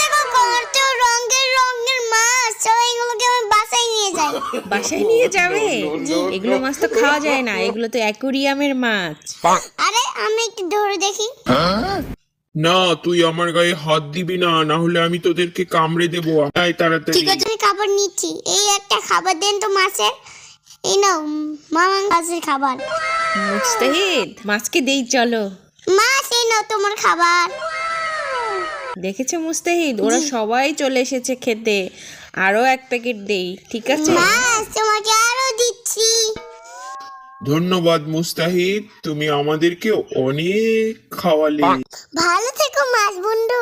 দেখো কত রঙের রঙের মাছ এগুলোকে আমি বাসায় নিয়ে যাই বাসায় নিয়ে যাবে এগুলো মাছ তো খাওয়া যায় না এগুলো তো অ্যাকোরিয়ামের মাছ আরে আমি একটু ধরে দেখি না তুই আমার গায়ে হাত দিবি না না হলে আমি তোদেরকে কামড়ে দেবো তাই তাড়াতাড়ি ঠিক আছে আমি খাবার নিচ্ছি এই একটা খাবার দেন তো মাছের এই নাও মামা মাছের খাবার মুস্তাহিদ মাছকে দেই চলো মাছ এই নাও তোমার খাবার দেখেছে মুস্তাহিদ ওরা সবাই চলে এসেছে খেতে আরো এক প্যাকেট দেই ঠিক আছে তোমাকে আরো দিচ্ছি ধন্যবাদ মুস্তাহিদ তুমি আমাদেরকে অনেক খাওয়ালে ভালো থেকো মাছ বন্ধু